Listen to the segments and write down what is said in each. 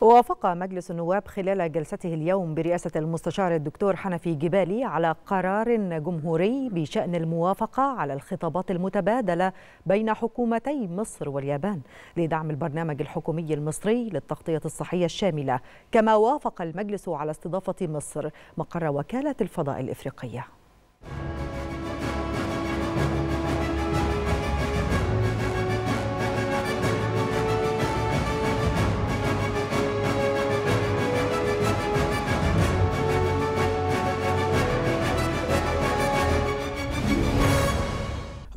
وافق مجلس النواب خلال جلسته اليوم برئاسة المستشار الدكتور حنفي جبالي على قرار جمهوري بشأن الموافقة على الخطابات المتبادلة بين حكومتي مصر واليابان لدعم البرنامج الحكومي المصري للتغطية الصحية الشاملة كما وافق المجلس على استضافة مصر مقر وكالة الفضاء الإفريقية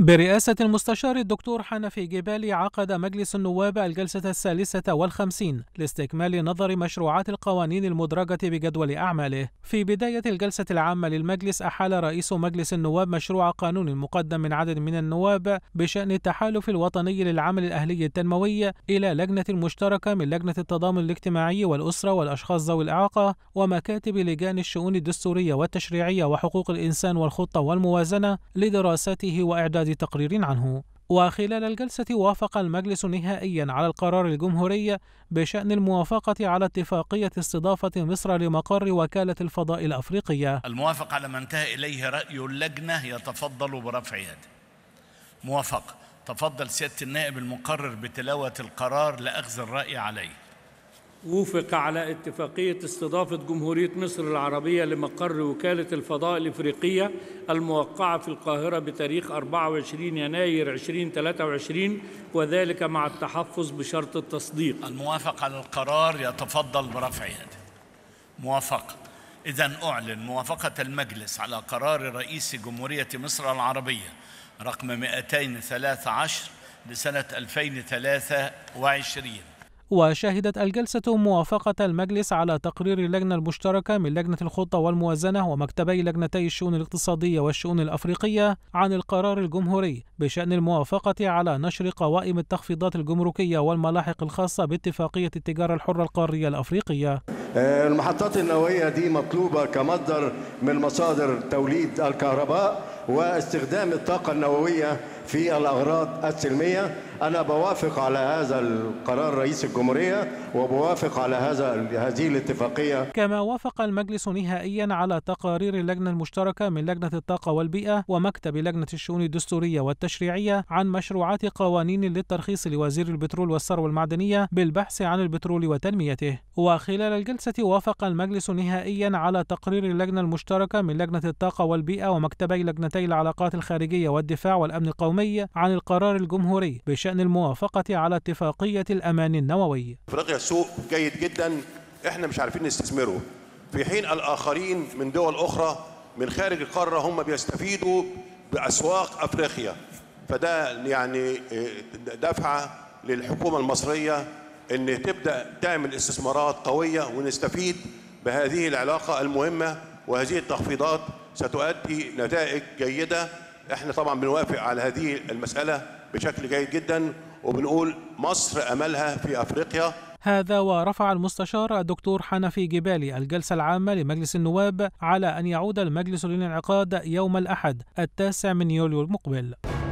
برئاسة المستشار الدكتور حنفي جبالي عقد مجلس النواب الجلسة الثالثة والخمسين لاستكمال نظر مشروعات القوانين المدرجة بجدول أعماله في بداية الجلسة العامة للمجلس أحال رئيس مجلس النواب مشروع قانون مقدم من عدد من النواب بشأن التحالف الوطني للعمل الأهلي التنموي إلى لجنة مشتركة من لجنة التضامن الاجتماعي والأسرة والأشخاص ذوي الإعاقة ومكاتب لجان الشؤون الدستورية والتشريعية وحقوق الإنسان والخطة والموازنة لدراسته وإعداد إعداد تقرير عنه وخلال الجلسة وافق المجلس نهائيا على القرار الجمهوري بشأن الموافقة على اتفاقية استضافة مصر لمقر وكالة الفضاء الأفريقية الموافق على ما انتهى إليه رأي اللجنة يتفضل برفع يد موافق تفضل سيادة النائب المقرر بتلاوة القرار لأخذ الرأي عليه وُفِق على اتفاقية استضافة جمهورية مصر العربية لمقر وكالة الفضاء الإفريقية الموقعة في القاهرة بتاريخ 24 يناير 2023 وذلك مع التحفظ بشرط التصديق. الموافق على القرار يتفضل برفع يده. موافقة. إذا أعلن موافقة المجلس على قرار رئيس جمهورية مصر العربية رقم 213 لسنة 2023 وشهدت الجلسة موافقة المجلس على تقرير اللجنة المشتركة من لجنة الخطة والموازنة ومكتبي لجنتي الشؤون الاقتصادية والشؤون الأفريقية عن القرار الجمهوري بشأن الموافقة على نشر قوائم التخفيضات الجمركية والملاحق الخاصة باتفاقية التجارة الحرة القارية الأفريقية آه، المحطات النووية دي مطلوبة كمصدر من مصادر توليد الكهرباء واستخدام الطاقة النووية في الأغراض السلمية أنا بوافق على هذا القرار رئيس الجمهورية وبوافق على هذا هذه الاتفاقية كما وافق المجلس نهائيا على تقارير اللجنة المشتركة من لجنة الطاقة والبيئة ومكتب لجنة الشؤون الدستورية والتشريعية عن مشروعات قوانين للترخيص لوزير البترول والثروة المعدنية بالبحث عن البترول وتنميته وخلال الجلسة وافق المجلس نهائيا على تقرير اللجنة المشتركة من لجنة الطاقة والبيئة ومكتبي لجنتي العلاقات الخارجية والدفاع والأمن القومي عن القرار الجمهوري بشأن بشأن الموافقة على اتفاقية الأمان النووي أفريقيا سوق جيد جدا احنا مش عارفين نستثمره في حين الآخرين من دول أخرى من خارج القارة هم بيستفيدوا بأسواق أفريقيا فده يعني آه، دفعة للحكومة المصرية أن تبدأ تعمل استثمارات قوية ونستفيد بهذه العلاقة المهمة وهذه التخفيضات ستؤدي نتائج جيدة احنا طبعا بنوافق على هذه المسألة بشكل جيد جدا وبنقول مصر املها في افريقيا هذا ورفع المستشار الدكتور حنفي جبالي الجلسة العامة لمجلس النواب على أن يعود المجلس للانعقاد يوم الأحد التاسع من يوليو المقبل